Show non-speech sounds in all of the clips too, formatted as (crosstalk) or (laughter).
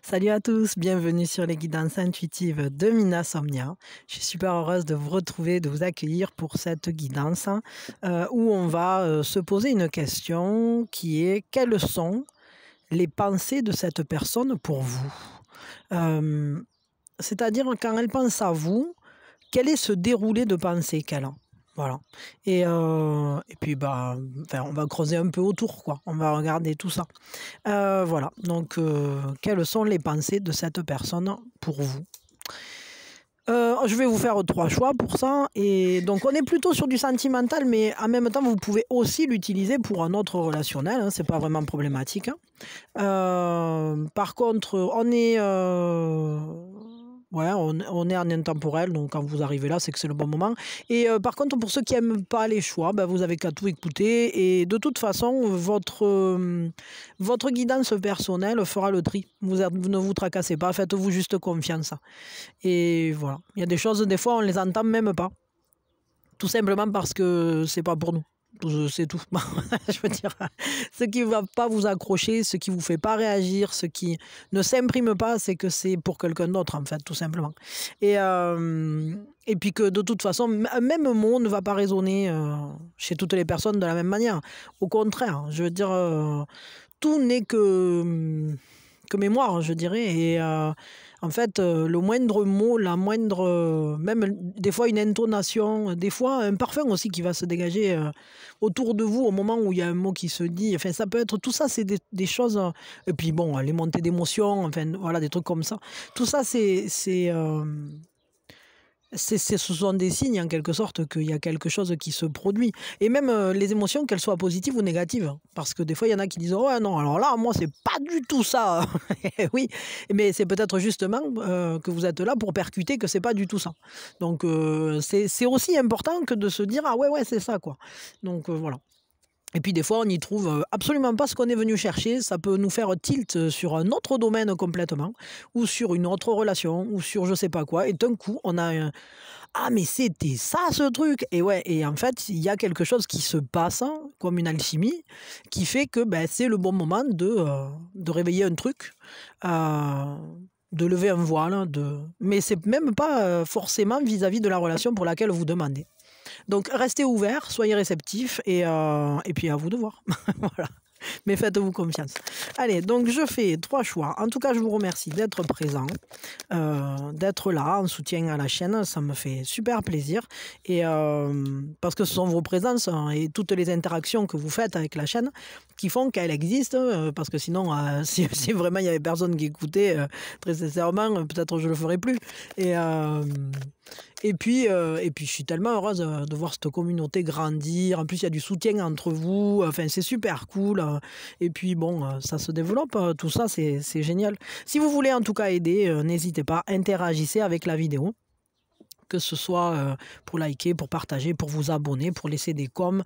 Salut à tous, bienvenue sur les guidances intuitives de Mina Somnia. Je suis super heureuse de vous retrouver, de vous accueillir pour cette guidance euh, où on va euh, se poser une question qui est quelles sont les pensées de cette personne pour vous euh, C'est-à-dire quand elle pense à vous, quel est ce déroulé de pensée qu'elle a voilà. Euh, et, puis, bah, on va creuser un peu autour, quoi. On va regarder tout ça. Euh, voilà. Donc, euh, quelles sont les pensées de cette personne pour vous je vais vous faire trois choix pour ça. Et donc, on est plutôt sur du sentimental, mais en même temps, vous pouvez aussi l'utiliser pour un autre relationnel. Ce hein. c'est pas vraiment problématique. Hein. par contre, on est on, est en intemporel, donc quand vous arrivez là, c'est que c'est le bon moment. Et euh, par contre, pour ceux qui n'aiment pas les choix, ben, vous avez qu'à tout écouter. Et de toute façon, votre, euh, votre guidance personnelle fera le tri. Vous, ne vous tracassez pas, faites-vous juste confiance. Et voilà. Il y a des choses, des fois, on ne les entend même pas. Tout simplement parce que ce n'est pas pour nous. Euh, c'est tout. (laughs) je veux dire, ce qui ne va pas vous accrocher, ce qui ne vous fait pas réagir, ce qui ne s'imprime pas, c'est que c'est pour quelqu'un d'autre, en fait, tout simplement. Et, euh, et puis que de toute façon, un même mot ne va pas résonner euh, chez toutes les personnes de la même manière. Au contraire, je veux dire, tout n'est que, que mémoire, je dirais. Et en fait, euh, le moindre mot, la moindre, euh, même des fois une intonation, euh, des fois un parfum aussi qui va se dégager autour de vous au moment où il y a un mot qui se dit. Enfin, ça peut être tout ça, c'est des, choses. Et puis bon, les montées d'émotions, enfin voilà, des trucs comme ça. Tout ça, c'est c'est, ce sont des signes en quelque sorte qu'il y a quelque chose qui se produit. Et même euh, les émotions, qu'elles soient positives ou négatives. Parce que des fois, il y en a qui disent Ouais, non, alors là, moi, c'est pas du tout ça. (laughs) Eh oui, mais c'est peut-être justement euh, que vous êtes là pour percuter que c'est pas du tout ça. Donc, euh, c'est, aussi important que de se dire Ah ouais, ouais, c'est ça, quoi. Donc, voilà. Et puis des fois, on n'y trouve euh, absolument pas ce qu'on est venu chercher. Ça peut nous faire tilt euh, sur un autre domaine complètement, ou sur une autre relation, ou sur je sais pas quoi. Et d'un coup, on a un ah mais c'était ça ce truc. Et ouais. Et en fait, il y a quelque chose qui se passe hein, comme une alchimie, qui fait que ben, c'est le bon moment de euh, de réveiller un truc. de lever un voile, hein, de... mais c'est même pas forcément vis à -vis de la relation pour laquelle vous demandez. Donc restez ouverts, soyez réceptifs et, euh, et puis à vous de voir. (laughs) Mais faites-vous confiance. Allez, donc je fais trois choix. En tout cas, je vous remercie d'être présent, euh, d'être là en soutien à la chaîne. Ça me fait super plaisir. Et euh, parce que ce sont vos présences hein, et toutes les interactions que vous faites avec la chaîne qui font qu'elle existe. Hein, parce que sinon, (laughs) si, vraiment il n'y avait personne qui écoutait, très sincèrement, peut-être je ne le ferais plus. Et. Et puis, euh, et puis, je suis tellement heureuse euh, de voir cette communauté grandir. En plus, il y a du soutien entre vous. Enfin, c'est super cool. Euh. Et puis, bon, ça se développe. Tout ça, c'est génial. Si vous voulez en tout cas aider, n'hésitez pas, interagissez avec la vidéo que ce soit pour liker, pour partager, pour vous abonner, pour laisser des coms,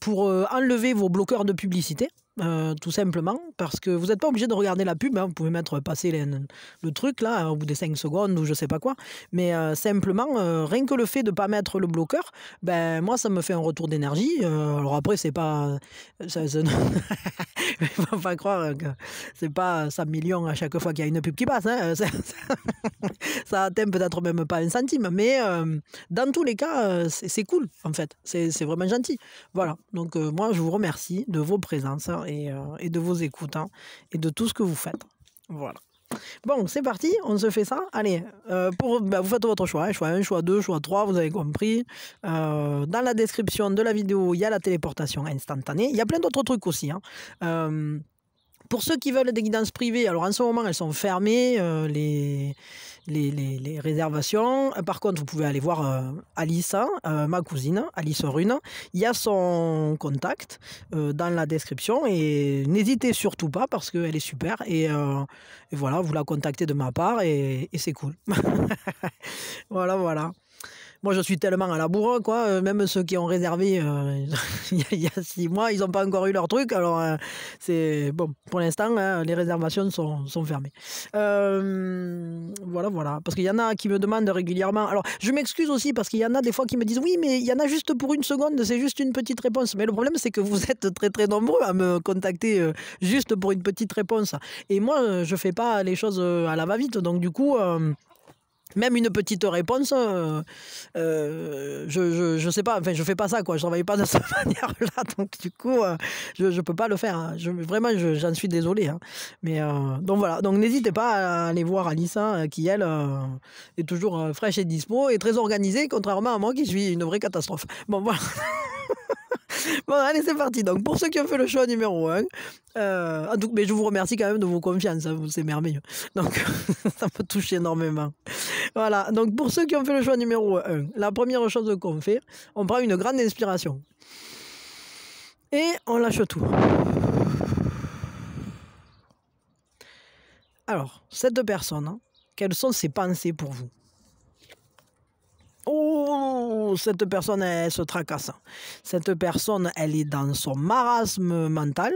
pour enlever vos bloqueurs de publicité. Euh, tout simplement, parce que vous n'êtes pas obligé de regarder la pub, hein. vous pouvez mettre passer le truc là, au bout des 5 secondes ou je sais pas quoi, mais euh, simplement, euh, rien que le fait de ne pas mettre le bloqueur, ben moi ça me fait un retour d'énergie, alors après c'est pas... Ça, ça... (laughs) faut pas croire que c'est pas 100 millions à chaque fois qu'il y a une pub qui passe, hein. ça, ça, atteint peut-être même pas un centime, mais dans tous les cas, c'est cool en fait, c'est vraiment gentil. Voilà, donc moi je vous remercie de vos présences euh, et, de vos écoutes hein, et de tout ce que vous faites. Voilà. Bon, c'est parti, on se fait ça. Allez, euh, pour, bah, vous faites votre choix, hein, choix 1, choix 2, choix 3, vous avez compris. Euh, dans la description de la vidéo, il y a la téléportation instantanée. Il y a plein d'autres trucs aussi. Hein. Pour ceux qui veulent des guidances privées, alors en ce moment, elles sont fermées, euh, les, réservations. Par contre, vous pouvez aller voir euh, Alice, hein, euh, ma cousine, Alice Rune. Il y a son contact dans la description et n'hésitez surtout pas parce qu'elle est super. Et, voilà, vous la contactez de ma part et c'est cool. (laughs) voilà, voilà moi, je suis tellement à la bourre, quoi. Euh, même ceux qui ont réservé euh, (laughs) il y a six mois, ils n'ont pas encore eu leur truc. Alors, euh, c'est bon. Pour l'instant, hein, les réservations sont, fermées. voilà, voilà. Parce qu'il y en a qui me demandent régulièrement. Alors, je m'excuse aussi parce qu'il y en a des fois qui me disent oui, mais il y en a juste pour une seconde. C'est juste une petite réponse. Mais le problème, c'est que vous êtes très, très nombreux à me contacter juste pour une petite réponse. Et moi, je fais pas les choses à la va-vite. Donc, du coup même une petite réponse, euh, euh, je ne sais pas, enfin je fais pas ça quoi, je travaille pas de (laughs) cette manière-là, donc du coup euh, je ne peux pas le faire. Hein. Je, vraiment, j'en suis désolé. Hein. Mais donc voilà, donc n'hésitez pas à aller voir Alissa qui elle est toujours fraîche et dispo et très organisée, contrairement à moi qui suis une vraie catastrophe. Bon voilà. (laughs) (laughs) Bon, allez, c'est parti. Donc, pour ceux qui ont fait le choix numéro 1, euh, mais je vous remercie quand même de vos confiances, hein. c'est merveilleux. Donc, (laughs) ça me touche énormément. Voilà, donc pour ceux qui ont fait le choix numéro 1, la première chose qu'on fait, on prend une grande inspiration. Et on lâche tout. Alors, cette personne, hein, quelles sont ses pensées pour vous Oh, cette personne, elle, se tracasse. Cette personne, elle est dans son marasme mental.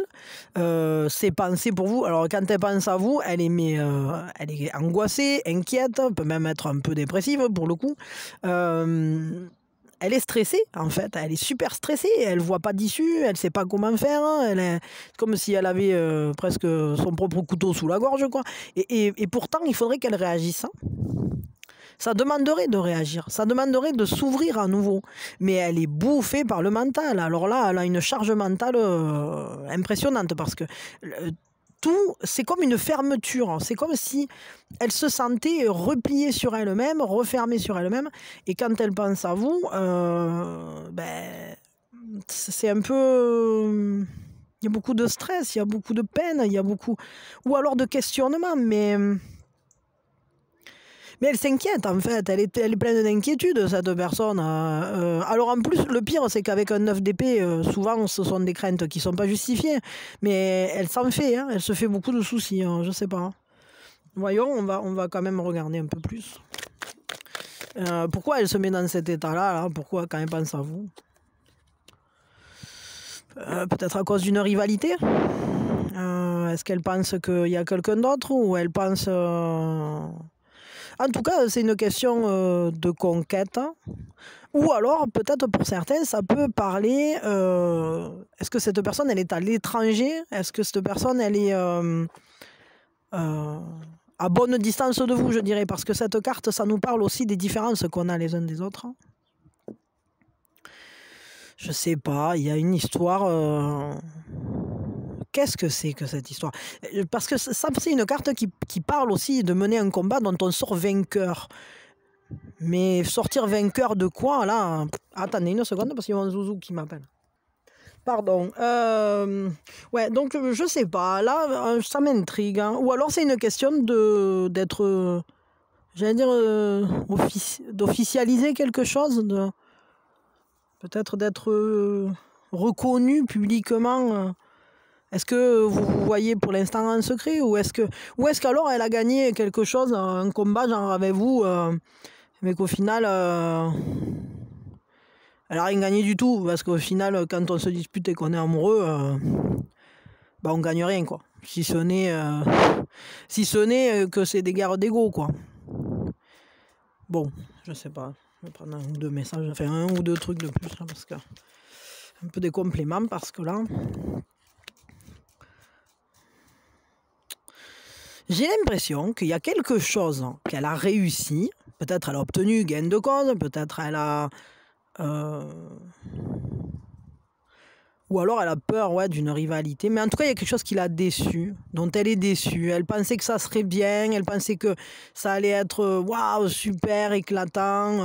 Euh, ses pensées pour vous. Alors, quand elle pense à vous, elle est, mais, euh, elle est angoissée, inquiète, peut même être un peu dépressive pour le coup. Euh, elle est stressée en fait, elle est super stressée, elle voit pas d'issue, elle sait pas comment faire, elle est comme si elle avait euh, presque son propre couteau sous la gorge quoi. Et, pourtant il faudrait qu'elle réagisse. Hein. Ça demanderait de réagir, ça demanderait de s'ouvrir à nouveau. Mais elle est bouffée par le mental. Alors là, elle a une charge mentale euh, impressionnante parce que tout, c'est comme une fermeture. C'est comme si elle se sentait repliée sur elle-même, refermée sur elle-même. Et quand elle pense à vous, euh, ben, c'est un peu. Il y a beaucoup de stress, il y a beaucoup de peine, il y a beaucoup. Ou alors de questionnement, mais. Mais elle s'inquiète en fait, elle est, pleine d'inquiétude cette personne. Euh, euh. alors en plus, le pire c'est qu'avec un 9 d'épée, euh, souvent ce sont des craintes qui ne sont pas justifiées, mais elle s'en fait, hein. elle se fait beaucoup de soucis, je hein. je sais pas. Hein. Voyons, on va, on va quand même regarder un peu plus. pourquoi elle se met dans cet état-là là Pourquoi quand elle pense à vous Peut-être à cause d'une rivalité Est-ce qu'elle pense qu'il y a quelqu'un d'autre ou elle pense en tout cas, c'est une question euh, de conquête. Ou alors, peut-être pour certains, ça peut parler, euh, est-ce que cette personne, elle est à l'étranger Est-ce que cette personne, elle est euh, à bonne distance de vous, je dirais Parce que cette carte, ça nous parle aussi des différences qu'on a les uns des autres. Je sais pas, il y a une histoire qu'est-ce que c'est que cette histoire euh, Parce que ça, c'est une carte qui, qui, parle aussi de mener un combat dont on sort vainqueur. Mais sortir vainqueur de quoi, là Attendez une seconde, parce qu'il y a un zouzou qui m'appelle. Pardon. Euh, ouais, donc euh, je sais pas. Là, ça m'intrigue. Hein. Ou alors c'est une question de d'être, j'allais dire, d'officialiser quelque chose, de peut-être d'être reconnu publiquement est-ce que vous voyez pour l'instant en secret ou est-ce que ou est-ce qu'alors elle a gagné quelque chose, un combat genre avec vous, euh, mais qu'au final euh, elle a rien gagné du tout parce qu'au final quand on se dispute et qu'on est amoureux, on euh, bah on gagne rien quoi. Si ce n'est si ce n'est que c'est des guerres d'égo. quoi. Bon, je sais pas. Je vais prendre un ou deux messages, enfin un ou deux trucs de plus parce que un peu des compléments parce que là. J'ai l'impression qu'il y a quelque chose qu'elle a réussi. Peut-être elle a obtenu gain de cause, peut-être elle a. Euh, ou alors elle a peur d'une rivalité. Mais en tout cas, il y a quelque chose qui l'a déçue, dont elle est déçue. Elle pensait que ça serait bien, elle pensait que ça allait être euh, waouh, super, éclatant,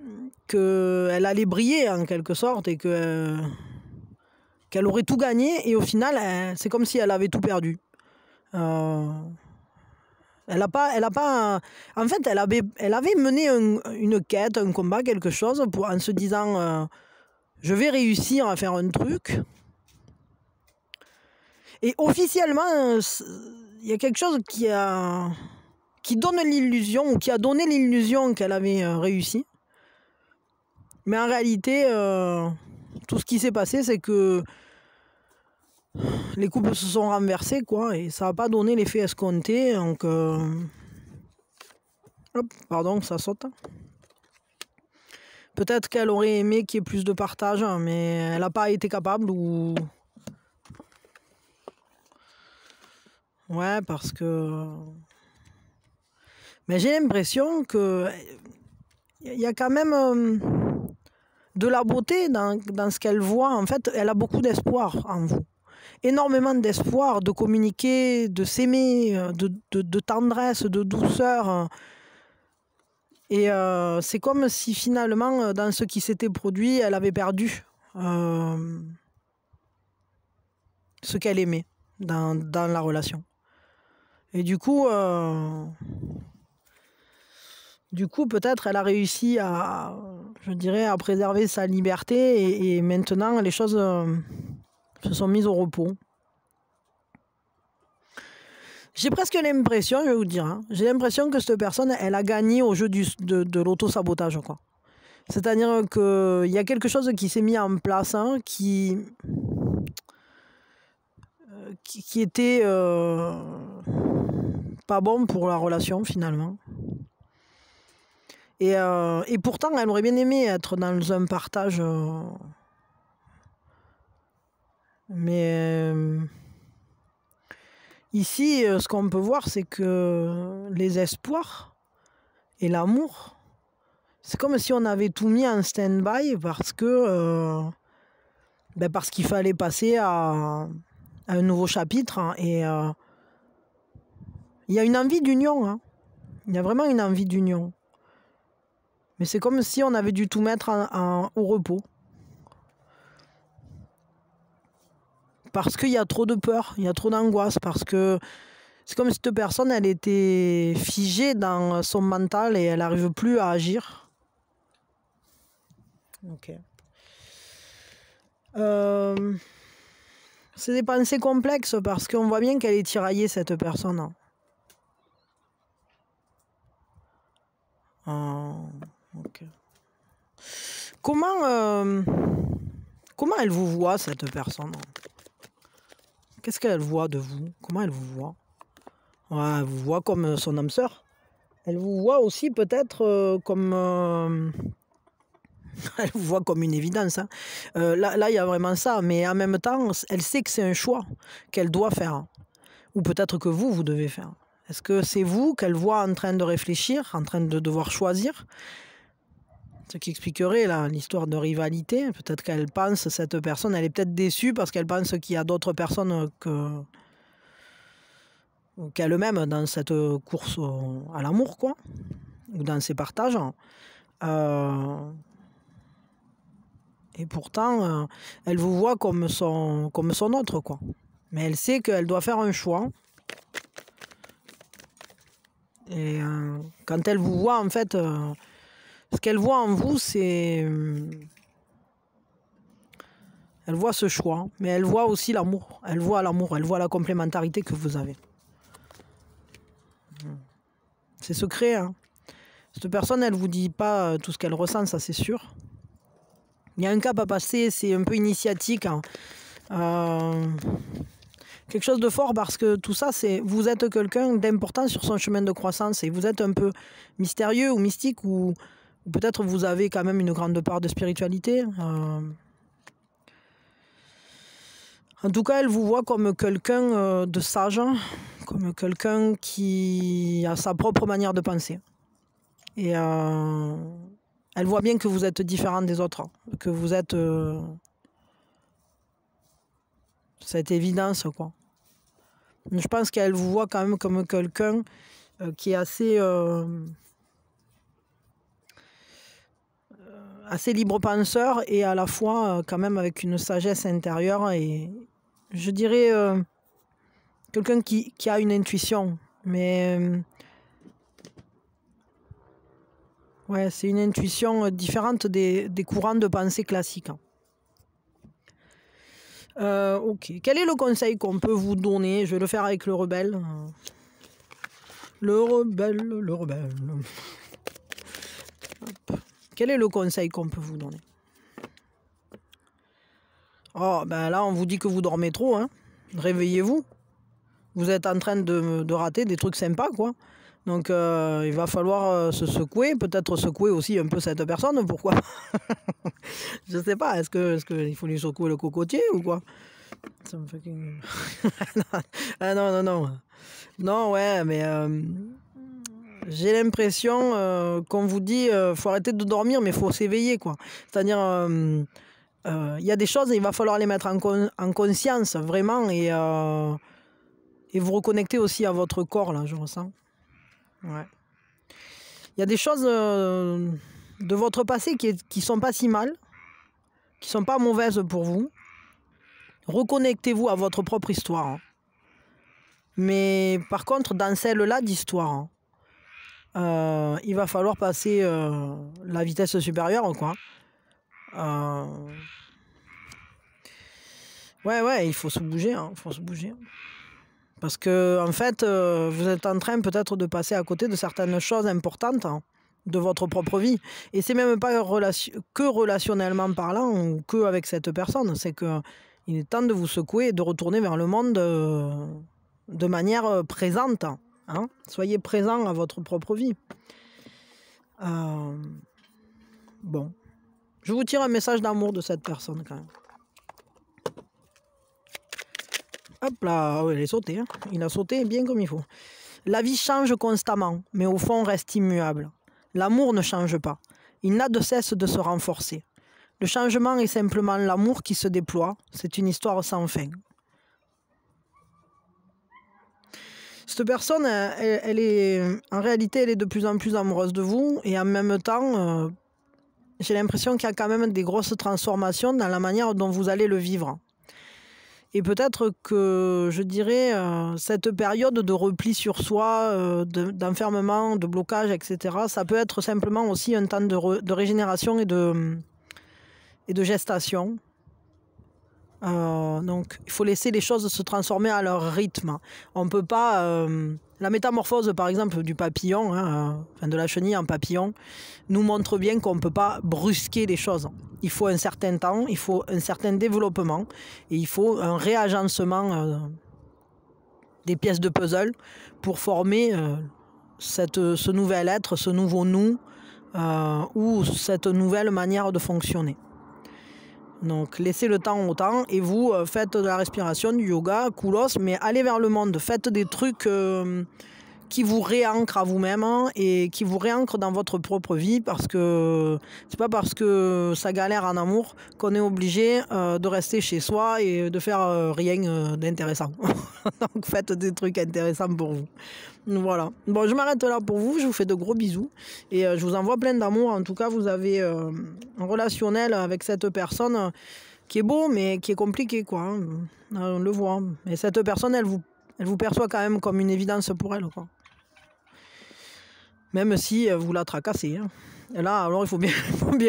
euh, qu'elle allait briller en quelque sorte et que. Euh, qu'elle aurait tout gagné et au final, c'est comme si elle avait tout perdu. Euh, elle n'a pas, elle a pas. En fait, elle avait, elle avait mené une quête, un combat, quelque chose, en se disant, euh, je vais réussir à faire un truc. Et officiellement, il y a quelque chose qui a, qui donne l'illusion ou qui a donné l'illusion qu'elle avait euh, réussi. Mais en réalité, tout ce qui s'est passé, c'est que les couples se sont renversés, quoi, et ça n'a pas donné l'effet escompté. Donc, euh, pardon, ça saute. Peut-être qu'elle aurait aimé qu'il y ait plus de partage, mais elle n'a pas été capable ou. Ouais, parce que. Mais j'ai l'impression que. Il y a quand même euh, de la beauté dans ce qu'elle voit. En fait, elle a beaucoup d'espoir en vous énormément d'espoir de communiquer, de s'aimer, euh, de, de, tendresse, de douceur. Et euh, c'est comme si finalement, euh, dans ce qui s'était produit, elle avait perdu ce qu'elle aimait dans, dans, la relation. Et du coup, du coup, peut-être elle a réussi à, je dirais, à préserver sa liberté et maintenant les choses se sont mises au repos. J'ai presque l'impression, je vais vous dire, hein, j'ai l'impression que cette personne, elle a gagné au jeu du, de, de l'auto-sabotage. C'est-à-dire qu'il y a quelque chose qui s'est mis en place, hein, euh, qui, qui, était euh, pas bon pour la relation finalement. Euh, et, pourtant, elle aurait bien aimé être dans un partage. Mais euh, ici, euh, ce qu'on peut voir, c'est que les espoirs et l'amour, c'est comme si on avait tout mis en stand-by parce que euh, ben, parce qu'il fallait passer à, un nouveau chapitre. Hein, et il y a une envie d'union. Hein. Il y a vraiment une envie d'union. Mais c'est comme si on avait dû tout mettre au repos. Parce qu'il y a trop de peur, il y a trop d'angoisse, parce que c'est comme si cette personne, elle était figée dans son mental et elle n'arrive plus à agir. Ok. Euh, c'est des pensées complexes parce qu'on voit bien qu'elle est tiraillée, cette personne. Ah, comment, euh, Comment elle vous voit, cette personne Qu'est-ce qu'elle voit de vous Comment elle vous voit Elle vous voit comme euh, son âme sœur Elle vous voit aussi peut-être euh, comme... Euh, (laughs) elle vous voit comme une évidence. Hein. là, il y a vraiment ça. Mais en même temps, elle sait que c'est un choix qu'elle doit faire. Ou peut-être que vous, vous devez faire. Est-ce que c'est vous qu'elle voit en train de réfléchir, en train de devoir choisir ce qui expliquerait l'histoire de rivalité. Peut-être qu'elle pense, cette personne, elle est peut-être déçue parce qu'elle pense qu'il y a d'autres personnes que qu'elle-même dans cette course à l'amour, quoi, ou dans ses partages. Euh, et pourtant, euh, elle vous voit comme son, comme son autre, quoi. Mais elle sait qu'elle doit faire un choix. Et euh, quand elle vous voit, en fait, ce qu'elle voit en vous, c'est... Euh, elle voit ce choix, mais elle voit aussi l'amour. Elle voit l'amour, elle voit la complémentarité que vous avez. Hmm. C'est secret. Hein. Cette personne, elle vous dit pas euh, tout ce qu'elle ressent, ça c'est sûr. Il y a un cap à passer, c'est un peu initiatique. Hein. Euh, quelque chose de fort parce que tout ça, c'est vous êtes quelqu'un d'important sur son chemin de croissance et vous êtes un peu mystérieux ou mystique ou peut-être vous avez quand même une grande part de spiritualité. Euh. En tout cas, elle vous voit comme quelqu'un euh, de sage, hein. comme quelqu'un qui a sa propre manière de penser. Et euh, elle voit bien que vous êtes différent des autres, hein. que vous êtes C'est évident, évidence, quoi. Je pense qu'elle vous voit quand même comme quelqu'un qui est assez... assez libre penseur et à la fois euh, quand même avec une sagesse intérieure et je dirais euh, quelqu'un qui, a une intuition. Mais euh, ouais, c'est une intuition différente des, courants de pensée classiques. ok. Quel est le conseil qu'on peut vous donner Je vais le faire avec le rebelle. Le rebelle, le rebelle. Hop. Quel est le conseil qu'on peut vous donner Oh, ben là, on vous dit que vous dormez trop, hein. Réveillez-vous. Vous êtes en train de, rater des trucs sympas, quoi. Donc, euh, il va falloir euh, se secouer, peut-être secouer aussi un peu cette personne, pourquoi (laughs) Je sais pas, est-ce que, ce qu'il faut lui secouer le cocotier ou quoi (laughs) ah, ah non, non, non. Non, ouais, mais... Euh, j'ai l'impression euh, qu'on vous dit euh, faut arrêter de dormir, mais faut s'éveiller quoi. C'est-à-dire euh, il y a des choses, il va falloir les mettre en, conscience vraiment et, et vous reconnecter aussi à votre corps là, je ressens. Il y a des choses de votre passé qui, ne qui sont pas si mal, qui sont pas mauvaises pour vous. Reconnectez-vous à votre propre histoire. Hein. Mais par contre, dans celle-là d'histoire, hein, euh, il va falloir passer euh, la vitesse supérieure quoi. Euh, ouais ouais, il faut se bouger, hein, faut se bouger. Parce que en fait, vous êtes en train peut-être de passer à côté de certaines choses importantes hein, de votre propre vie. Et c'est même pas relation que relationnellement parlant ou que avec cette personne, c'est que il est temps de vous secouer et de retourner vers le monde de manière présente. Hein. Soyez présent à votre propre vie. Euh, bon. Je vous tire un message d'amour de cette personne quand même. Hop là, ah il est sauté. Hein. Il a sauté bien comme il faut. La vie change constamment, mais au fond reste immuable. L'amour ne change pas. Il n'a de cesse de se renforcer. Le changement est simplement l'amour qui se déploie. C'est une histoire sans fin. cette personne, euh, elle, est, en réalité, elle est de plus en plus amoureuse de vous. Et en même temps, euh, j'ai l'impression qu'il y a quand même des grosses transformations dans la manière dont vous allez le vivre. Et peut-être que, je dirais, euh, cette période de repli sur soi, d'enfermement, de, blocage, etc., ça peut être simplement aussi un temps de, de régénération et de, et de gestation. Euh, donc, il faut laisser les choses se transformer à leur rythme. On ne peut pas. Euh, la métamorphose, par exemple, du papillon, hein, euh, de la chenille en papillon, nous montre bien qu'on ne peut pas brusquer les choses. Il faut un certain temps, il faut un certain développement, et il faut un réagencement des pièces de puzzle pour former cette, ce nouvel être, ce nouveau nous, ou cette nouvelle manière de fonctionner. Donc laissez le temps au temps et vous euh, faites de la respiration, du yoga, koulos, mais allez vers le monde, faites des trucs... Euh, qui vous réancre à vous-même hein, et qui vous réancre dans votre propre vie parce que c'est pas parce que ça galère en amour qu'on est obligé euh, de rester chez soi et de faire euh, rien euh, d'intéressant. (laughs) Donc faites des trucs intéressants pour vous. Voilà. Bon, je m'arrête là pour vous. Je vous fais de gros bisous et je vous envoie plein d'amour. En tout cas, vous avez un relationnel avec cette personne qui est beau mais qui est compliqué quoi. Hein. On le voit. Mais cette personne, elle vous elle vous perçoit quand même comme une évidence pour elle. Quoi. Même si euh, vous la tracassez. Hein. Et là, alors (laughs) il faut bien,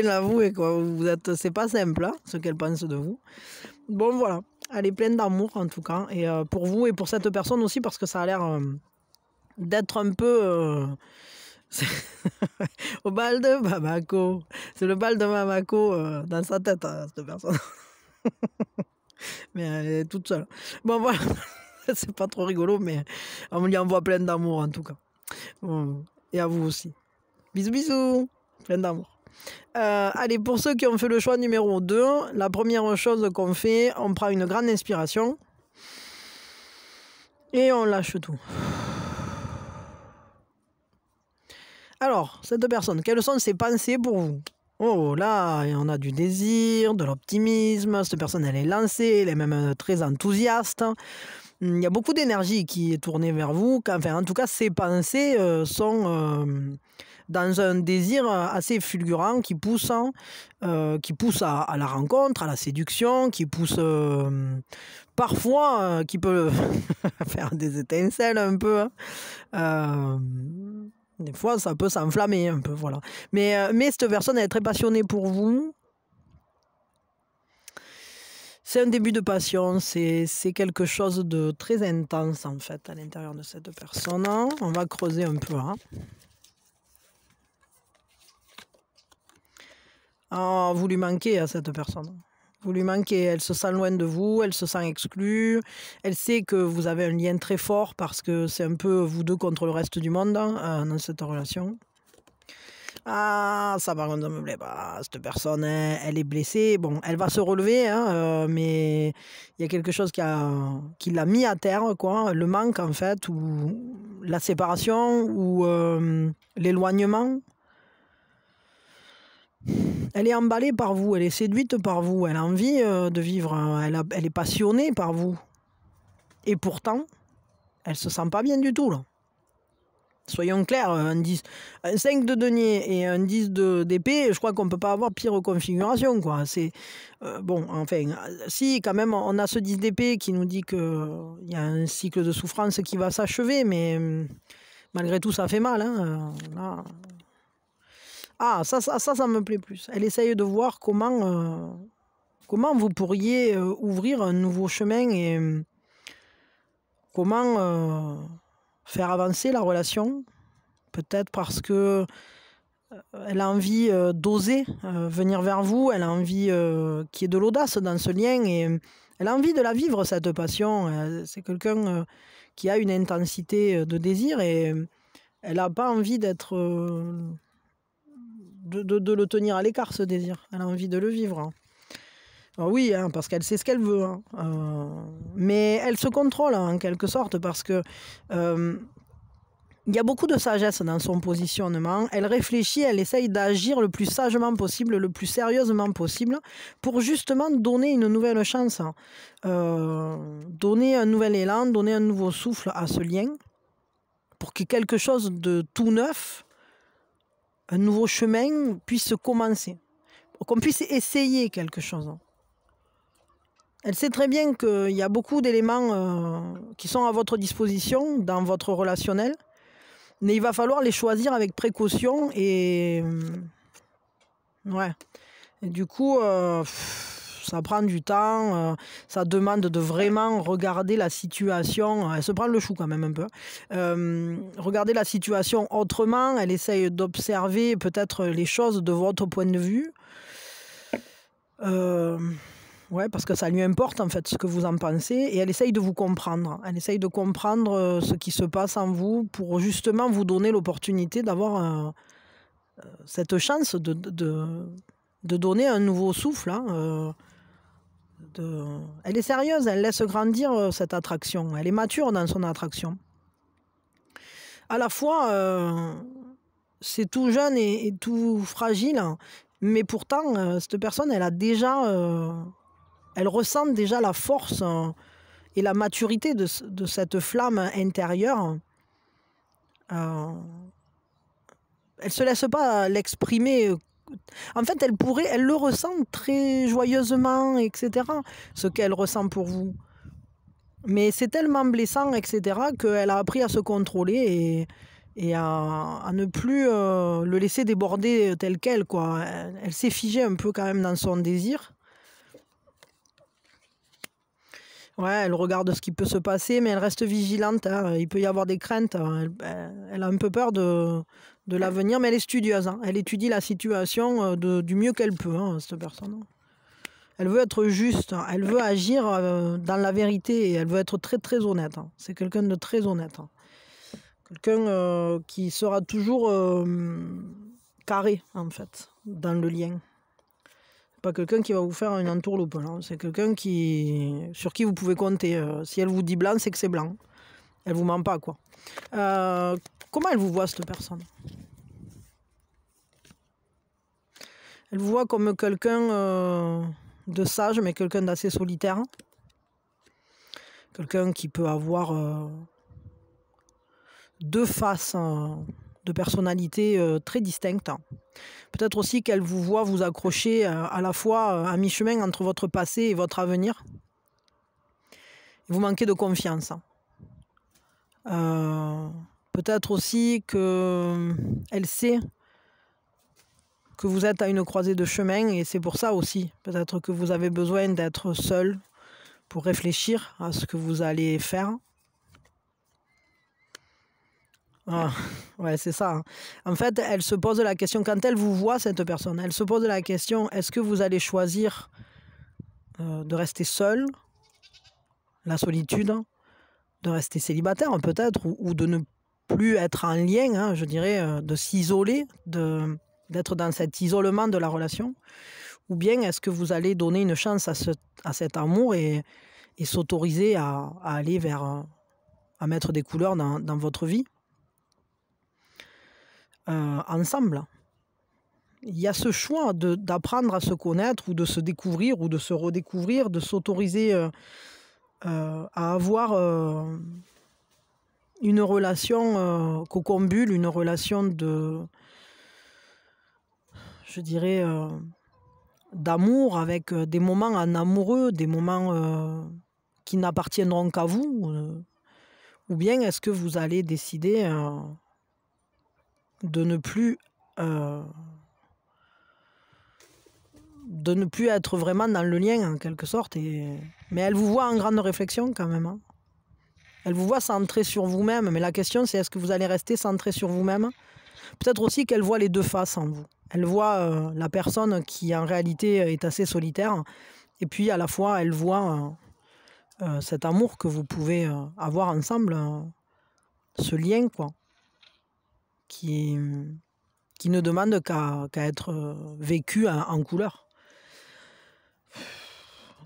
l'avouer, quoi. Vous êtes, c'est pas simple, hein, ce qu'elle pense de vous. Bon, voilà. Elle est pleine d'amour, en tout cas. Et euh, pour vous et pour cette personne aussi, parce que ça a l'air euh, d'être un peu. (laughs) au bal de Mamako. C'est le bal de Mamako dans sa tête, hein, cette personne. (laughs) mais elle est toute seule. Bon, voilà. c'est pas trop rigolo, mais on lui envoie plein d'amour, en tout cas. Bon et à vous aussi. Bisous bisous, plein d'amour. Euh, allez, pour ceux qui ont fait le choix numéro 2, la première chose qu'on fait, on prend une grande inspiration et on lâche tout. Alors, cette personne, quelles sont ses pensées pour vous Oh là, on a du désir, de l'optimisme, cette personne elle est lancée, elle est même euh, très enthousiaste il y a beaucoup d'énergie qui est tournée vers vous. Enfin, en tout cas, ces pensées euh, sont euh, dans un désir euh, assez fulgurant qui pousse, qui pousse à, la rencontre, à la séduction, qui pousse parfois, qui peut (laughs) faire des étincelles un peu. Hein. des fois, ça peut s'enflammer un peu, voilà. Mais, mais cette personne elle est très passionnée pour vous. C'est un début de passion, c'est quelque chose de très intense en fait à l'intérieur de cette personne. On va creuser un peu. Hein. Ah, vous lui manquez à cette personne. Vous lui manquez, elle se sent loin de vous, elle se sent exclue, elle sait que vous avez un lien très fort parce que c'est un peu vous deux contre le reste du monde hein, dans cette relation. Ah, ça va, contre, me pas. Cette personne, elle, est blessée. Bon, elle va se relever, hein, euh, mais il y a quelque chose qui, a, qui l'a mis à terre, quoi. Le manque, en fait, ou la séparation, ou euh, l'éloignement. Elle est emballée par vous, elle est séduite par vous, elle a envie euh, de vivre, hein. elle, est passionnée par vous. Et pourtant, elle se sent pas bien du tout, là. Soyons clairs, un 10, 5 de denier et un 10 de d'épée, je crois qu'on ne peut pas avoir pire configuration. Quoi. C'est, euh, bon, enfin, si, quand même, on a ce 10 d'épée qui nous dit qu'il euh, y a un cycle de souffrance qui va s'achever, mais hum, malgré tout, ça fait mal. Hein, euh, ah, ça, ça, ça, me plaît plus. Elle essaye de voir comment, comment vous pourriez ouvrir un nouveau chemin et hum, comment faire avancer la relation, peut-être parce que euh, elle a envie euh, d'oser euh, venir vers vous, elle a envie qu'il y ait de l'audace dans ce lien et elle a envie de la vivre, cette passion. C'est quelqu'un qui a une intensité de désir et elle n'a pas envie d'être... de, le tenir à l'écart, ce désir. Elle a envie de le vivre. Hein. Ah oui, hein, parce qu'elle sait ce qu'elle veut. Hein. Euh, mais elle se contrôle hein, en quelque sorte parce que euh, il y a beaucoup de sagesse dans son positionnement. Elle réfléchit, elle essaye d'agir le plus sagement possible, le plus sérieusement possible, pour justement donner une nouvelle chance, euh, donner un nouvel élan, donner un nouveau souffle à ce lien, pour que quelque chose de tout neuf, un nouveau chemin puisse commencer, pour qu'on puisse essayer quelque chose. Elle sait très bien qu'il y a beaucoup d'éléments euh, qui sont à votre disposition dans votre relationnel, mais il va falloir les choisir avec précaution et... Euh, ouais. du coup, euh, ça prend du temps, ça demande de vraiment regarder la situation. Elle se prend le chou quand même un peu. regarder la situation autrement, elle essaye d'observer peut-être les choses de votre point de vue. Ouais, parce que ça lui importe en fait ce que vous en pensez et elle essaye de vous comprendre. Elle essaye de comprendre euh, ce qui se passe en vous pour justement vous donner l'opportunité d'avoir euh, euh, cette chance de, de, donner un nouveau souffle. Hein, elle est sérieuse, elle laisse grandir cette attraction. Elle est mature dans son attraction. À la fois, c'est tout jeune et, tout fragile, mais pourtant, cette personne, elle a déjà elle ressent déjà la force euh, et la maturité de, cette flamme intérieure. Euh, elle ne se laisse pas l'exprimer. Euh, en fait, elle pourrait, le ressent très joyeusement, etc. Ce qu'elle ressent pour vous. Mais c'est tellement blessant, etc., qu'elle a appris à se contrôler et, à, ne plus le laisser déborder tel quel. Quoi. elle s'est figée un peu quand même dans son désir. Ouais, elle regarde ce qui peut se passer, mais elle reste vigilante. Hein. Il peut y avoir des craintes. Hein. Elle, a un peu peur de, de l'avenir, mais elle est studieuse. Hein. Elle étudie la situation euh, du mieux qu'elle peut, cette personne. Elle veut être juste, elle veut agir euh, dans la vérité et elle veut être très très honnête. C'est quelqu'un de très honnête. Quelqu'un euh, qui sera toujours carré, en fait, dans le lien pas quelqu'un qui va vous faire une entourloupe. C'est quelqu'un qui, sur qui vous pouvez compter. Euh, si elle vous dit blanc, c'est que c'est blanc. Elle vous ment pas, quoi. Euh, comment elle vous voit, cette personne Elle vous voit comme quelqu'un euh, de sage, mais quelqu'un d'assez solitaire. Quelqu'un qui peut avoir deux faces de personnalités euh, très distinctes. Peut-être aussi qu'elle vous voit vous accrocher euh, à la fois euh, à mi-chemin entre votre passé et votre avenir. Vous manquez de confiance. Peut-être aussi qu'elle sait que vous êtes à une croisée de chemin et c'est pour ça aussi peut-être que vous avez besoin d'être seul pour réfléchir à ce que vous allez faire. Oui, ah, ouais, c'est ça. Hein. En fait, elle se pose la question, quand elle vous voit, cette personne, elle se pose la question, est-ce que vous allez choisir euh, de rester seul, la solitude, de rester célibataire peut-être, ou, de ne plus être en lien, hein, je dirais, euh, de s'isoler, d'être dans cet isolement de la relation, ou bien est-ce que vous allez donner une chance à, ce, à cet amour et, et s'autoriser à, à, aller vers, euh, à mettre des couleurs dans, dans votre vie euh, ensemble. Il y a ce choix d'apprendre à se connaître ou de se découvrir ou de se redécouvrir, de s'autoriser euh, euh, à avoir une relation cocombule, une relation de, je dirais, d'amour avec des moments en amoureux, des moments qui n'appartiendront qu'à vous Ou bien est-ce que vous allez décider de ne plus euh, de ne plus être vraiment dans le lien en quelque sorte. Et... Mais elle vous voit en grande réflexion quand même. Hein. Elle vous voit centré sur vous-même. Mais la question c'est est-ce que vous allez rester centré sur vous-même Peut-être aussi qu'elle voit les deux faces en vous. Elle voit euh, la personne qui en réalité est assez solitaire. Et puis à la fois elle voit euh, cet amour que vous pouvez avoir ensemble, ce lien quoi qui, ne demande qu'à être euh, vécu en, couleur.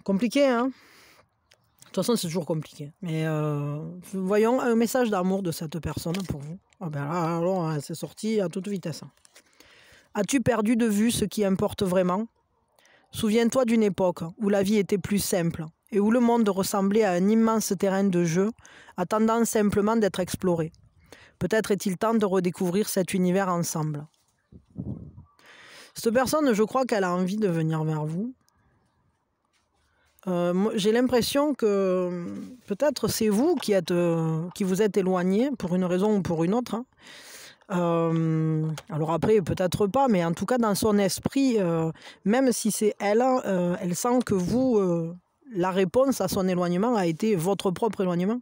Compliqué, hein De toute façon, c'est toujours compliqué. Mais euh, voyons un message d'amour de cette personne pour vous. Ah ben là, alors, hein, c'est sorti à toute vitesse. Hein. As-tu perdu de vue ce qui importe vraiment Souviens-toi d'une époque où la vie était plus simple et où le monde ressemblait à un immense terrain de jeu attendant simplement d'être exploré. Peut-être est-il temps de redécouvrir cet univers ensemble. Cette personne, je crois qu'elle a envie de venir vers vous. Euh, j'ai l'impression que peut-être c'est vous qui, êtes, euh, qui vous êtes éloigné pour une raison ou pour une autre. Hein. Euh, alors après, peut-être pas, mais en tout cas dans son esprit, même si c'est elle, hein, elle sent que vous, la réponse à son éloignement a été votre propre éloignement.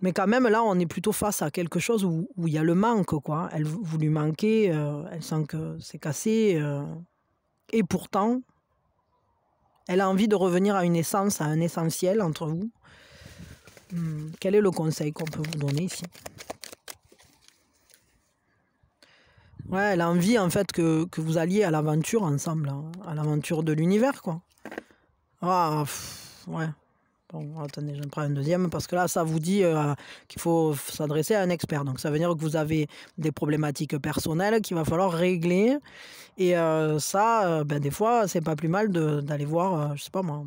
Mais quand même, là, on est plutôt face à quelque chose où il y a le manque, quoi. Elle, vous lui manquez, euh, elle sent que c'est cassé. Euh. et pourtant, elle a envie de revenir à une essence, à un essentiel entre vous. Hmm. quel est le conseil qu'on peut vous donner ici Ouais, elle a envie en fait que, vous alliez à l'aventure ensemble, hein. à l'aventure de l'univers, quoi. Ah, ouais. Bon, attendez, je prends un deuxième parce que là, ça vous dit euh, qu'il faut s'adresser à un expert. Donc, ça veut dire que vous avez des problématiques personnelles qu'il va falloir régler. Et euh, ça, euh, ben, des fois, c'est pas plus mal d'aller voir, je sais pas moi,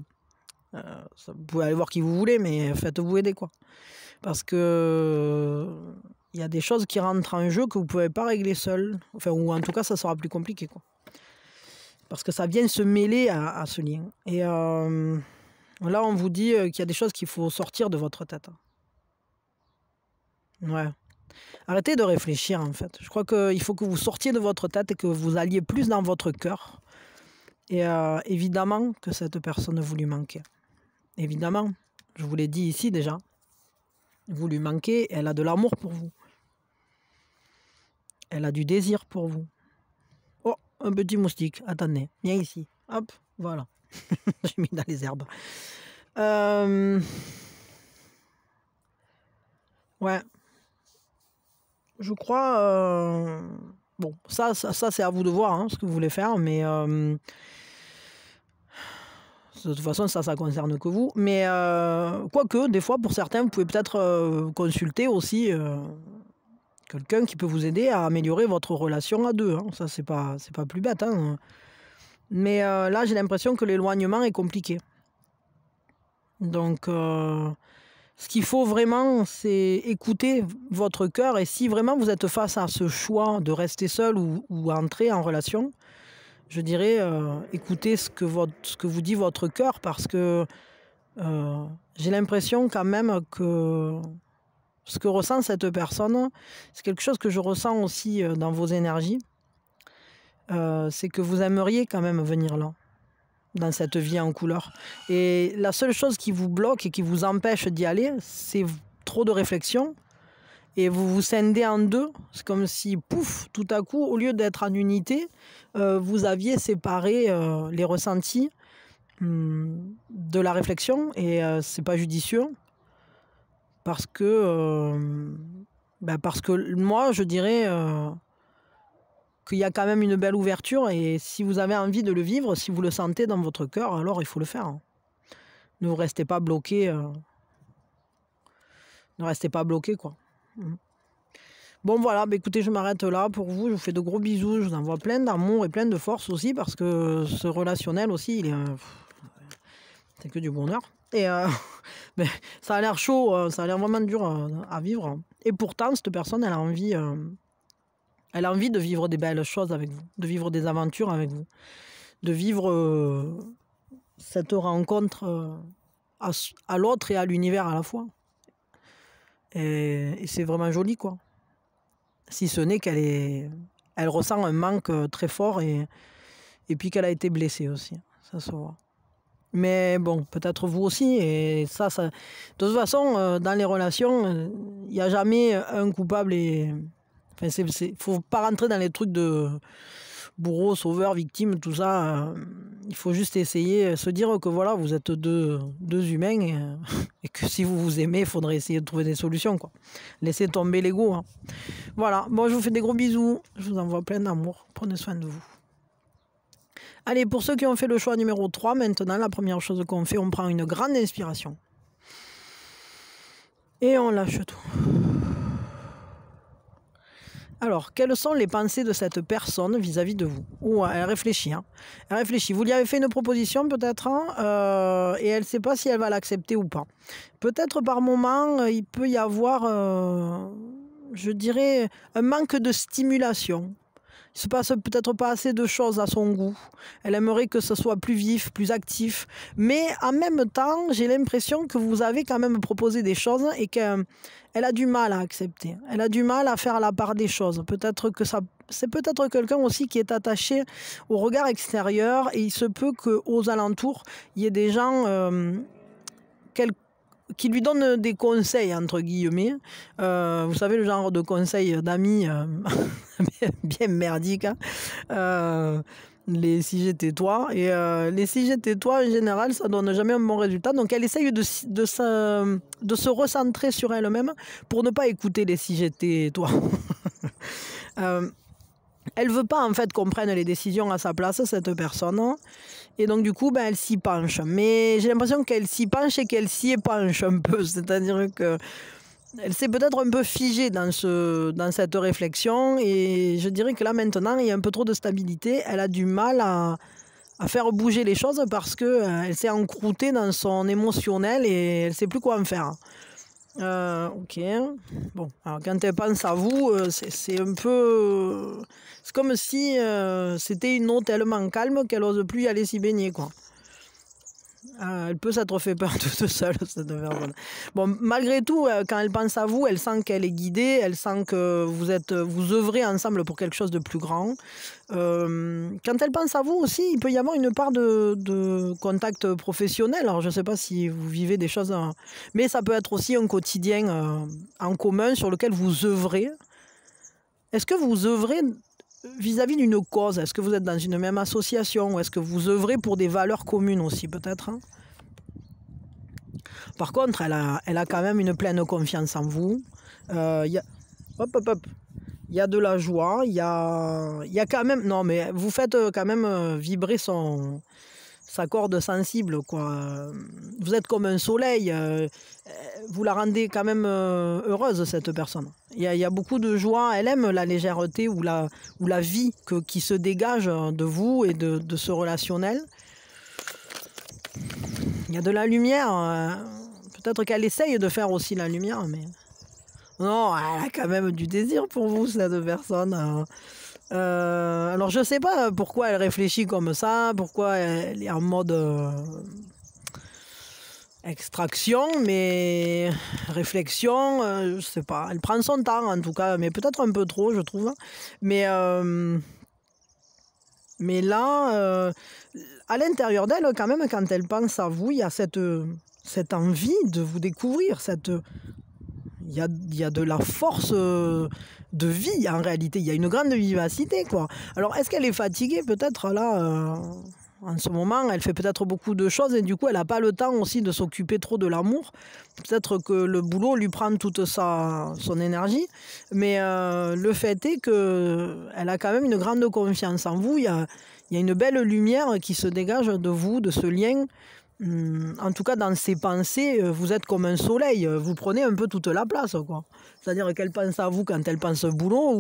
vous pouvez aller voir qui vous voulez, mais faites-vous aider, quoi. Parce que il y a des choses qui rentrent en jeu que vous pouvez pas régler seul. Enfin, ou en tout cas, ça sera plus compliqué, quoi. Parce que ça vient se mêler à, à ce lien. Et. Là, on vous dit euh, qu'il y a des choses qu'il faut sortir de votre tête. Hein. Ouais. Arrêtez de réfléchir, en fait. Je crois qu'il faut que vous sortiez de votre tête et que vous alliez plus dans votre cœur. Et euh, évidemment que cette personne vous lui manquait. Évidemment, je vous l'ai dit ici déjà. Vous lui manquez, elle a de l'amour pour vous. Elle a du désir pour vous. Oh, un petit moustique, attendez, viens ici. Hop, voilà. (laughs) J'ai mis dans les herbes. Euh, ouais. Je crois. Euh, bon, ça, ça, c'est à vous de voir hein, ce que vous voulez faire, mais. Euh, de toute façon, ça, ça concerne que vous. Mais quoique, des fois, pour certains, vous pouvez peut-être consulter aussi quelqu'un qui peut vous aider à améliorer votre relation à deux. Hein. Ça, c'est pas, c'est pas plus bête. Hein. Mais euh, là, j'ai l'impression que l'éloignement est compliqué. Donc, euh, ce qu'il faut vraiment, c'est écouter votre cœur. Et si vraiment vous êtes face à ce choix de rester seul ou, entrer en relation, je dirais, euh, écouter ce que, ce que vous dit votre cœur parce que j'ai l'impression quand même que ce que ressent cette personne, c'est quelque chose que je ressens aussi dans vos énergies. Euh, c'est que vous aimeriez quand même venir là, dans cette vie en couleur. Et la seule chose qui vous bloque et qui vous empêche d'y aller, c'est trop de réflexion. Et vous vous scindez en deux. C'est comme si, pouf, tout à coup, au lieu d'être en unité, euh, vous aviez séparé euh, les ressentis hmm, de la réflexion. Et c'est pas judicieux. Parce que, bah, parce que moi, je dirais qu'il y a quand même une belle ouverture et si vous avez envie de le vivre, si vous le sentez dans votre cœur, alors il faut le faire. Hein. Ne vous restez pas bloqué. Euh, ne restez pas bloqué, quoi. Mmh. Bon voilà, bah, écoutez, je m'arrête là pour vous. Je vous fais de gros bisous. Je vous envoie plein d'amour et plein de force aussi parce que ce relationnel aussi, il est... Euh, c'est que du bonheur. Et euh, (laughs) ça a l'air chaud, ça a l'air vraiment dur à vivre. Hein. Et pourtant, cette personne, elle a envie... Elle a envie de vivre des belles choses avec vous, de vivre des aventures avec vous, de vivre euh, cette rencontre euh, à, l'autre et à l'univers à la fois. Et, c'est vraiment joli, quoi. Si ce n'est qu'elle est, elle ressent un manque euh, très fort et, puis qu'elle a été blessée aussi. Ça se voit. Mais bon, peut-être vous aussi. Et ça, ça... De toute façon, dans les relations, il n'y a jamais un coupable et il ne faut pas rentrer dans les trucs de bourreau, sauveur, victime, tout ça. Euh, il faut juste essayer, euh, se dire que voilà, vous êtes deux, humains euh, (laughs) et, que si vous vous aimez, il faudrait essayer de trouver des solutions. Quoi. Laissez tomber l'ego. Hein. Voilà, bon, je vous fais des gros bisous. Je vous envoie plein d'amour. Prenez soin de vous. Allez, pour ceux qui ont fait le choix numéro 3, maintenant, la première chose qu'on fait, on prend une grande inspiration. Et on lâche tout. Alors, quelles sont les pensées de cette personne vis-à-vis de vous Ou euh, elle réfléchit. Hein. Elle réfléchit. Vous lui avez fait une proposition peut-être hein, euh, et elle ne sait pas si elle va l'accepter ou pas. Peut-être par moment, euh, il peut y avoir, je dirais, un manque de stimulation. Il se passe peut-être pas assez de choses à son goût. Elle aimerait que ce soit plus vif, plus actif. Mais en même temps, j'ai l'impression que vous avez quand même proposé des choses et qu'elle euh, a du mal à accepter. Elle a du mal à faire la part des choses. Peut-être que ça c'est peut-être quelqu'un aussi qui est attaché au regard extérieur et il se peut qu'aux alentours, il y ait des gens, euh, qui lui donne des conseils, entre guillemets. Euh, vous savez, le genre de conseils d'amis euh, (laughs) bien merdiques. Hein. Euh, les si j'étais toi. Et les si j'étais toi, en général, ça donne jamais un bon résultat. Donc elle essaye de, de, se, de se recentrer sur elle-même pour ne pas écouter les si j'étais toi. (laughs) Elle veut pas en fait qu'on prenne les décisions à sa place, cette personne. Et donc du coup, ben, elle s'y penche. Mais j'ai l'impression qu'elle s'y penche et qu'elle s'y épanche un peu. (laughs) C'est-à-dire que elle s'est peut-être un peu figée dans, cette réflexion. Et je dirais que là maintenant, il y a un peu trop de stabilité. Elle a du mal à, faire bouger les choses parce qu'elle euh, s'est encroutée dans son émotionnel et elle sait plus quoi en faire. Euh, ok. Bon, alors quand elle pense à vous, euh, c'est un peu. Euh, c'est comme si euh, c'était une eau tellement calme qu'elle n'ose plus y aller s'y baigner, quoi. Ah, elle peut s'être fait peur toute seule, Bon, malgré tout, euh, quand elle pense à vous, elle sent qu'elle est guidée, elle sent que vous êtes, vous œuvrez ensemble pour quelque chose de plus grand. Euh, quand elle pense à vous aussi, il peut y avoir une part de, contact professionnel. Alors, je ne sais pas si vous vivez des choses, hein, mais ça peut être aussi un quotidien euh, en commun sur lequel vous œuvrez. Est-ce que vous œuvrez vis-à-vis d'une cause, est-ce que vous êtes dans une même association ou est-ce que vous œuvrez pour des valeurs communes aussi peut-être hein Par contre, elle a, quand même une pleine confiance en vous. Euh, hop, hop, hop. Il y a de la joie, il y a, y a quand même... Non, mais vous faites euh, quand même euh, vibrer son, sa corde sensible. Quoi. Vous êtes comme un soleil, euh, euh, vous la rendez quand même euh, heureuse, cette personne. Il y, a, beaucoup de joie, elle aime la légèreté ou la, ou la vie qui se dégage de vous et de, ce relationnel. Il y a de la lumière, peut-être qu'elle essaye de faire aussi la lumière, mais... Non, elle a quand même du désir pour vous, cette personne. Euh, alors je sais pas pourquoi elle réfléchit comme ça, pourquoi elle est en mode euh, extraction, mais réflexion, je euh, je sais pas. Elle prend son temps en tout cas, mais peut-être un peu trop, je trouve. Mais mais là, à l'intérieur d'elle, quand même, quand elle pense à vous, il y a cette cette envie de vous découvrir, cette il y a, de la force euh, de vie en réalité. Il y a une grande vivacité, quoi. Alors, est-ce qu'elle est fatiguée peut-être là euh, En ce moment, elle fait peut-être beaucoup de choses et du coup, elle n'a pas le temps aussi de s'occuper trop de l'amour. Peut-être que le boulot lui prend toute sa, son énergie. Mais euh, le fait est qu'elle a quand même une grande confiance en vous. Il y a une belle lumière qui se dégage de vous, de ce lien Hum, en tout cas dans ses pensées, euh, vous êtes comme un soleil, euh, vous prenez un peu toute la place. quoi. C'est-à-dire euh, qu'elle pense à vous quand elle pense boulot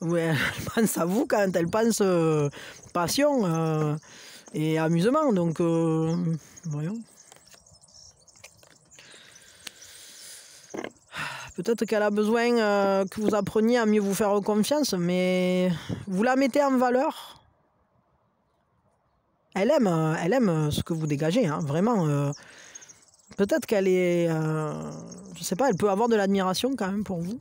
ou, (laughs) elle pense à vous quand elle pense passion et amusement. Donc, voyons. Peut-être qu'elle a besoin que vous appreniez à mieux vous faire confiance, mais vous la mettez en valeur elle aime, euh, elle aime euh, ce que vous dégagez, hein, vraiment. Euh, peut-être qu'elle est, Je je sais pas, elle peut avoir de l'admiration quand même pour vous.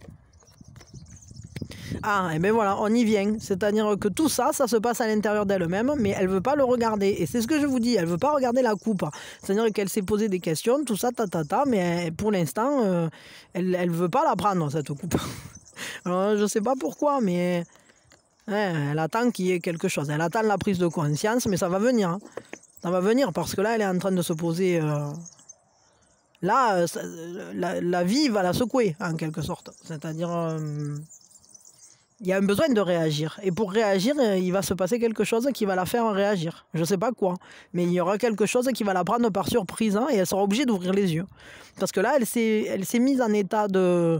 Ah, et eh bien voilà, on y vient. C'est-à-dire que tout ça, ça se passe à l'intérieur d'elle-même, mais elle veut pas le regarder. Et c'est ce que je vous dis, elle veut pas regarder la coupe. C'est-à-dire qu'elle s'est posé des questions, tout ça, ta, ta, ta mais pour l'instant, elle, ne veut pas la prendre, cette coupe. (laughs) Alors, je sais pas pourquoi, mais elle attend qu'il y ait quelque chose. Elle attend la prise de conscience, mais ça va venir. Ça va venir parce que là, elle est en train de se poser. Euh, là, euh, la, vie va la secouer, en quelque sorte. C'est-à-dire, euh, il y a un besoin de réagir. Et pour réagir, il va se passer quelque chose qui va la faire réagir. Je ne sais pas quoi. Mais il y aura quelque chose qui va la prendre par surprise hein, et elle sera obligée d'ouvrir les yeux. Parce que là, elle s'est mise en état de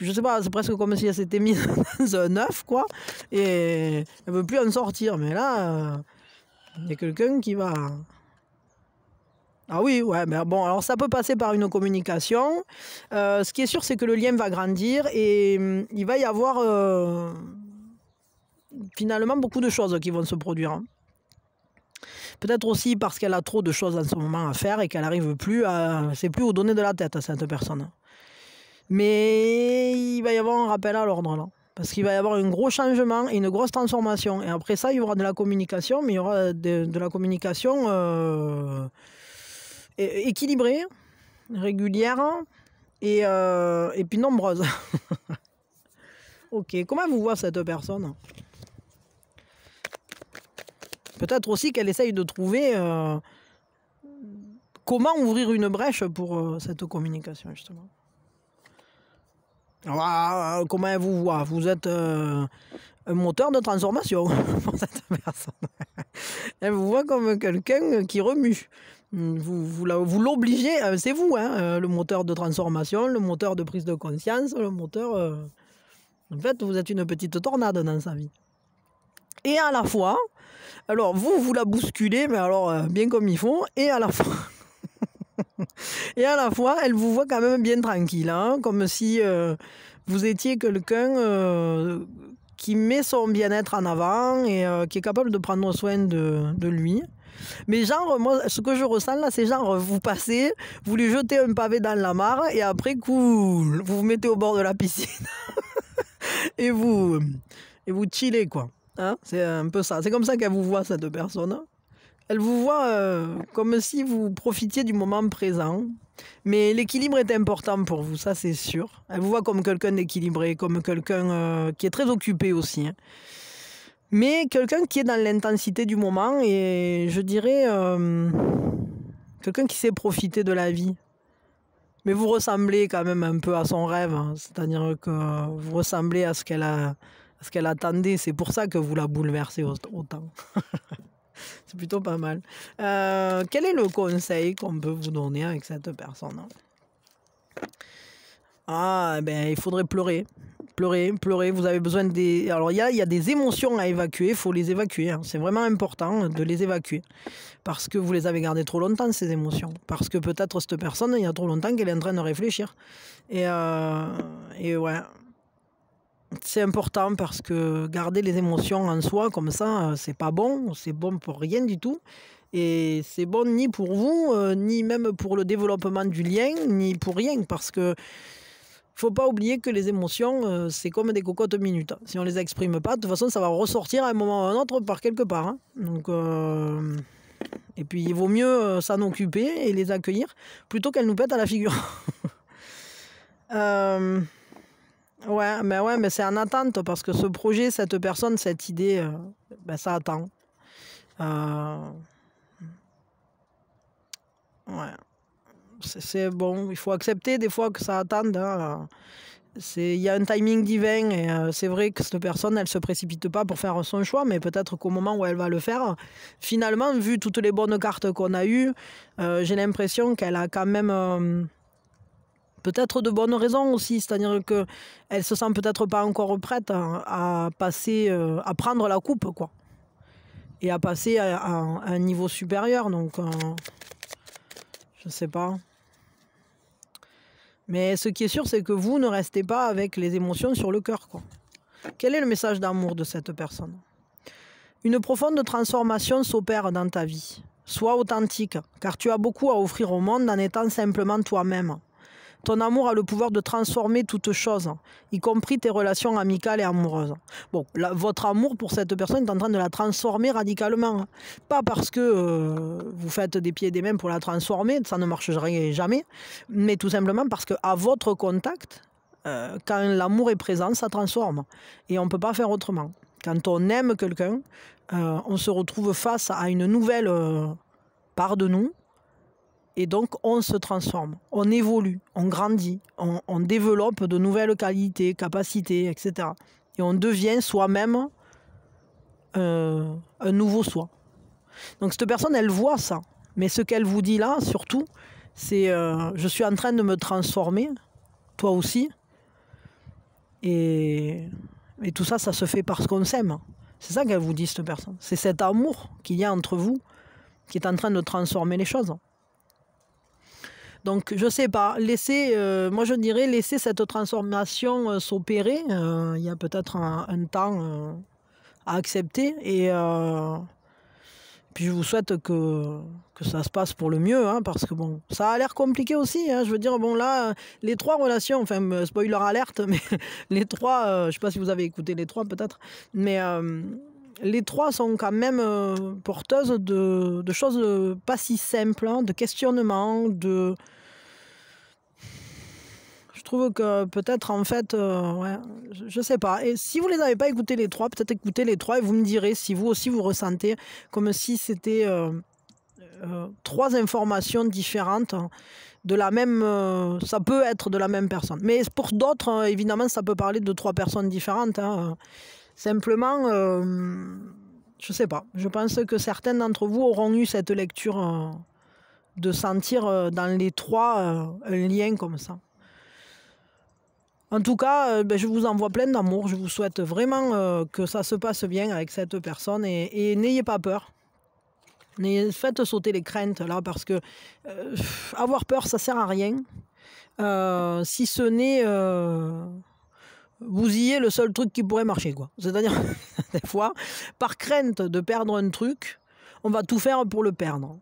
je sais pas, c'est presque comme si elle s'était mise (laughs) dans un œuf, quoi, et elle veut plus en sortir. Mais là, euh, il y a quelqu'un qui va. Ah oui, ouais, mais bon, alors ça peut passer par une communication. Euh, ce qui est sûr, c'est que le lien va grandir et hum, il va y avoir euh, finalement beaucoup de choses qui vont se produire. Hein. Peut-être aussi parce qu'elle a trop de choses en ce moment à faire et qu'elle n'arrive plus à. C'est plus au donner de la tête à cette personne. Mais il va y avoir un rappel à l'ordre là. Parce qu'il va y avoir un gros changement et une grosse transformation. Et après ça, il y aura de la communication, mais il y aura de, la communication euh, équilibrée, régulière et, euh, et puis nombreuse. (laughs) ok, comment vous voir cette personne Peut-être aussi qu'elle essaye de trouver euh, comment ouvrir une brèche pour cette communication, justement. Ah, comment elle vous voit Vous êtes euh, un moteur de transformation (laughs) pour cette personne. Elle vous voit comme quelqu'un qui remue. Vous, vous l'obligez, euh, c'est vous, hein, euh, le moteur de transformation, le moteur de prise de conscience, le moteur... En fait, vous êtes une petite tornade dans sa vie. Et à la fois, alors vous, vous la bousculez, mais alors bien comme il faut, et à la fois... (laughs) et à la fois, elle vous voit quand même bien tranquille, hein, comme si euh, vous étiez quelqu'un euh, qui met son bien-être en avant et euh, qui est capable de prendre soin de, de, lui. Mais genre, moi, ce que je ressens là, c'est genre, vous passez, vous lui jetez un pavé dans la mare et après, cool, vous vous mettez au bord de la piscine (laughs) et vous et vous quoi. Hein, c'est un peu ça. C'est comme ça qu'elle vous voit, cette personne. Elle vous voit euh, comme si vous profitiez du moment présent. Mais l'équilibre est important pour vous, ça c'est sûr. Elle vous voit comme quelqu'un d'équilibré, comme quelqu'un euh, qui est très occupé aussi. Hein. Mais quelqu'un qui est dans l'intensité du moment et je dirais euh, quelqu'un qui sait profiter de la vie. Mais vous ressemblez quand même un peu à son rêve, hein. c'est-à-dire que vous ressemblez à ce qu'elle a, ce qu'elle attendait. C'est pour ça que vous la bouleversez autant. (laughs) C'est plutôt pas mal. Euh, quel est le conseil qu'on peut vous donner avec cette personne Ah, ben il faudrait pleurer. Pleurer, pleurer, vous avez besoin des... Alors il y a, des émotions à évacuer, il faut les évacuer. Hein. C'est vraiment important de les évacuer. Parce que vous les avez gardées trop longtemps, ces émotions. Parce que peut-être cette personne, il y a trop longtemps qu'elle est en train de réfléchir. Et, euh, et ouais c'est important parce que garder les émotions en soi comme ça, euh, c'est pas bon, c'est bon pour rien du tout. Et c'est bon ni pour vous, euh, ni même pour le développement du lien, ni pour rien, parce que faut pas oublier que les émotions, euh, c'est comme des cocottes minutes. Si on les exprime pas, de toute façon, ça va ressortir à un moment ou à un autre par quelque part. Hein. Donc, Et puis, il vaut mieux s'en occuper et les accueillir plutôt qu'elles nous pètent à la figure. (laughs) Ouais, mais ben ouais, mais c'est en attente parce que ce projet, cette personne, cette idée, euh, ben, ça attend. Euh, ouais. C'est bon, il faut accepter des fois que ça attende. Hein. Euh. Il y a un timing divin et c'est vrai que cette personne, elle ne se précipite pas pour faire son choix, mais peut-être qu'au moment où elle va le faire, finalement, vu toutes les bonnes cartes qu'on a eues, j'ai l'impression qu'elle a quand même peut-être de bonnes raisons aussi, c'est-à-dire qu'elle se sent peut-être pas encore prête à, passer, euh, à prendre la coupe, quoi. Et à passer à, un niveau supérieur, donc ne euh, je sais pas. Mais ce qui est sûr, c'est que vous ne restez pas avec les émotions sur le cœur, quoi. Quel est le message d'amour de cette personne Une profonde transformation s'opère dans ta vie. Sois authentique, car tu as beaucoup à offrir au monde en étant simplement toi-même. Ton amour a le pouvoir de transformer toute chose, y compris tes relations amicales et amoureuses. Bon, votre amour pour cette personne est en train de la transformer radicalement. Pas parce que euh, vous faites des pieds et des mains pour la transformer, ça ne marcherait jamais, mais tout simplement parce qu'à votre contact, euh, quand l'amour est présent, ça transforme. Et on ne peut pas faire autrement. Quand on aime quelqu'un, euh, on se retrouve face à une nouvelle part de nous et donc, on se transforme, on évolue, on grandit, on, développe de nouvelles qualités, capacités, etc. Et on devient soi-même euh, un nouveau soi. Donc, cette personne, elle voit ça. Mais ce qu'elle vous dit là, surtout, c'est euh, je suis en train de me transformer, toi aussi. Et, et tout ça, ça se fait parce qu'on s'aime. C'est ça qu'elle vous dit, cette personne. C'est cet amour qu'il y a entre vous qui est en train de transformer les choses. Donc, je sais pas. Laisser, euh, moi, je dirais laisser cette transformation euh, s'opérer. Euh, il y a peut-être un, temps à accepter. Et puis, je vous souhaite que, que ça se passe pour le mieux, hein, parce que bon, ça a l'air compliqué aussi. Hein. je veux dire, bon, là, les trois relations, enfin, spoiler alerte, (laughs) mais les trois, je sais pas si vous avez écouté les trois peut-être, mais les trois sont quand même porteuses de, de choses pas si simples, hein, de questionnements, de, trouve que peut-être, en fait, euh, je, sais pas. Et si vous les avez pas écoutés les trois, peut-être écoutez les trois et vous me direz si vous aussi vous ressentez comme si c'était euh, euh, trois informations différentes de la même. ça peut être de la même personne. Mais pour d'autres, évidemment, ça peut parler de trois personnes différentes. Hein. Simplement, je sais pas. Je pense que certains d'entre vous auront eu cette lecture de sentir dans les trois un lien comme ça. En tout cas, euh, ben, je vous envoie plein d'amour. Je vous souhaite vraiment euh, que ça se passe bien avec cette personne et, n'ayez pas peur. Faites sauter les craintes là parce que euh, avoir peur, ça sert à rien. si ce n'est vous êtes le seul truc qui pourrait marcher, quoi. C'est-à-dire, (laughs) des fois, par crainte de perdre un truc, on va tout faire pour le perdre.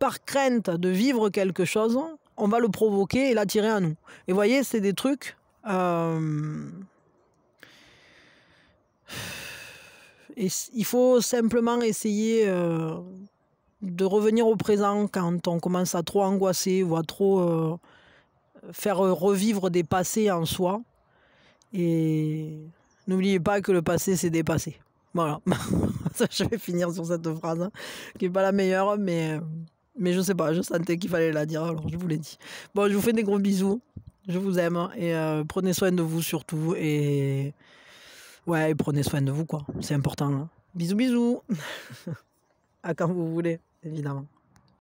Par crainte de vivre quelque chose, on va le provoquer et l'attirer à nous. Et voyez, c'est des trucs euh, il faut simplement essayer euh, de revenir au présent quand on commence à trop angoisser ou à trop euh, faire revivre des passés en soi. Et n'oubliez pas que le passé, c'est dépassé. Voilà. (laughs) je vais finir sur cette phrase hein, qui n'est pas la meilleure, mais, mais je sais pas, je sentais qu'il fallait la dire, alors je vous l'ai dit. Bon, je vous fais des gros bisous. Je vous aime hein, et euh, prenez soin de vous surtout et ouais, prenez soin de vous quoi. C'est important. Hein. Bisous bisous. (laughs) à quand vous voulez, évidemment.